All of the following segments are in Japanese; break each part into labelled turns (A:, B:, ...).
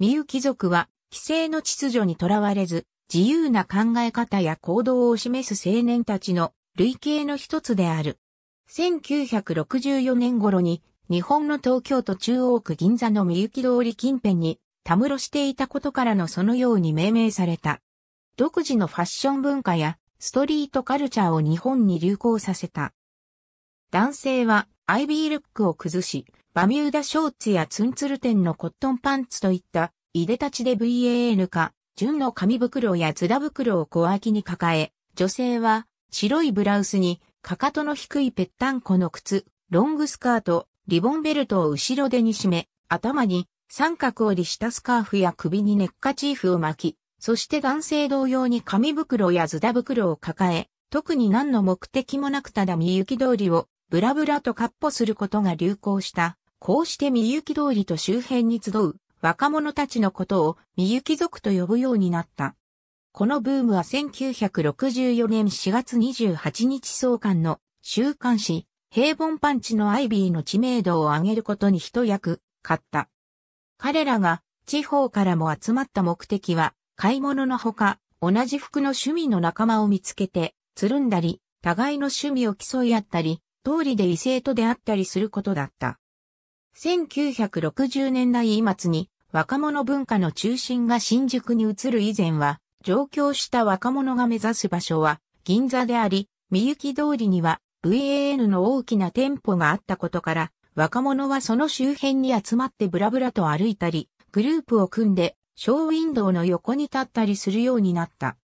A: みゆき族は、規制の秩序にとらわれず、自由な考え方や行動を示す青年たちの類型の一つである。1964年頃に、日本の東京都中央区銀座のみゆき通り近辺に、たむろしていたことからのそのように命名された。独自のファッション文化や、ストリートカルチャーを日本に流行させた。男性はアイビールックを崩し、バミューダショーツやツンツルテンのコットンパンツといった、いでたちで VAN か、純の紙袋やズダ袋を小脇に抱え、女性は、白いブラウスに、かかとの低いぺったんこの靴、ロングスカート、リボンベルトを後ろ手に締め、頭に三角折りしたスカーフや首にネッカチーフを巻き、そして男性同様に紙袋やズダ袋を抱え、特に何の目的もなくただみ行き通りをブラブラと割歩することが流行した。こうしてみゆき通りと周辺に集う若者たちのことをみゆき族と呼ぶようになった。このブームは1964年4月28日創刊の週刊誌平凡パンチのアイビーの知名度を上げることに一役買った。彼らが地方からも集まった目的は買い物のほか同じ服の趣味の仲間を見つけてつるんだり互いの趣味を競い合ったり通りで異性と出会ったりすることだった。1960年代末に若者文化の中心が新宿に移る以前は、上京した若者が目指す場所は銀座であり、三行通りには VAN の大きな店舗があったことから、若者はその周辺に集まってブラブラと歩いたり、グループを組んで、ショーウィンドウの横に立ったりするようになった。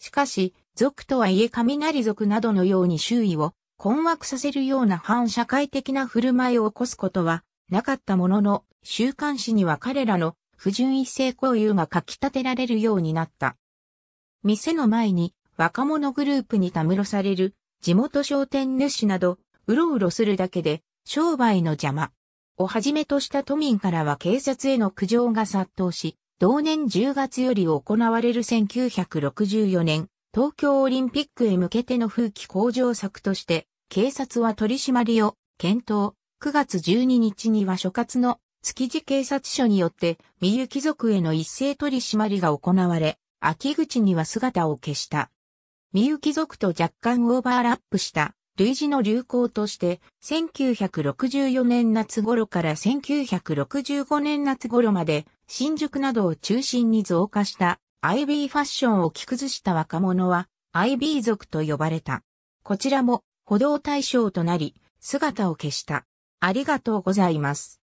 A: しかし、族とはいえ雷族などのように周囲を困惑させるような反社会的な振る舞いを起こすことはなかったものの、週刊誌には彼らの不純異性交友が書き立てられるようになった。店の前に若者グループにたむろされる地元商店主など、うろうろするだけで商売の邪魔をはじめとした都民からは警察への苦情が殺到し、同年10月より行われる1964年東京オリンピックへ向けての風紀向上策として、警察は取り締まりを検討。9月12日には所轄の築地警察署によって、三ゆ貴族への一斉取り締まりが行われ、秋口には姿を消した。三ゆ貴族と若干オーバーラップした類似の流行として、1964年夏頃から1965年夏頃まで、新宿などを中心に増加した IB ファッションを着崩した若者は IB 族と呼ばれた。こちらも歩道対象となり、姿を消した。ありがとうございます。